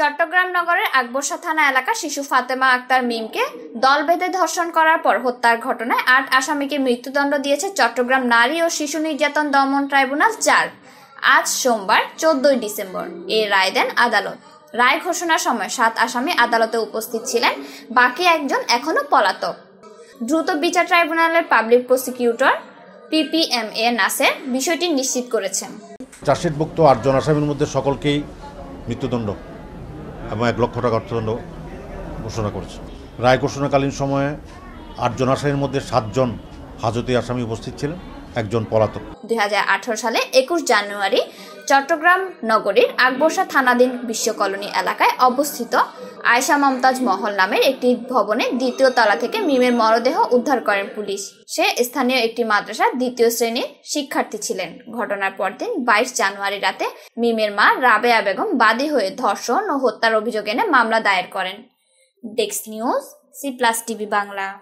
চট্টগ্রাম নগরের আকবরসা থানা এলাকা শিশু ফাতেমা আক্তার মিমকে দল বেঁধে ধর্ষণ করার পর হত্যার ঘটনায় আট আসামিকে মৃত্যুদণ্ড দিয়েছে চট্টগ্রাম নারী ও শিশু নির্যাতন দমন ট্রাইব্যুনাল চার আজ সোমবার চোদ্দই ডিসেম্বর এ রায় দেন আদালত রায় ঘোষণার সময় সাত আসামি আদালতে উপস্থিত ছিলেন বাকি একজন এখনও পলাতক দ্রুত বিচার ট্রাইব্যুনালের public prosecutor PP M A Naser বিষয়টি নিশ্চিত করেছেন চাষিদভুক্ত আটজন আসামির মধ্যে সকলকেই মৃত্যুদণ্ড এবং এক লক্ষ টাকা অর্থদণ্ড ঘোষণা করেছে রায় ঘোষণাকালীন সময়ে আটজন আসামির মধ্যে সাতজন হাজতে আসামি উপস্থিত ছিলেন একজন পলাতক দুই সালে একুশ জানুয়ারি চট্টগ্রাম নগরীর আকবরসা থানাধীন বিশ্ব কলোনি এলাকায় অবস্থিত আয়সা মমতাজ মহল নামের একটি ভবনে দ্বিতীয় তলা থেকে মিমের মরদেহ উদ্ধার করেন পুলিশ সে স্থানীয় একটি মাদ্রাসার দ্বিতীয় শ্রেণীর শিক্ষার্থী ছিলেন ঘটনার পরদিন বাইশ জানুয়ারি রাতে মিমের মা রাবেয়া বেগম বাদী হয়ে ধর্ষণ ও হত্যার অভিযোগ এনে মামলা দায়ের করেন ডেক্স news C plus TV Bangla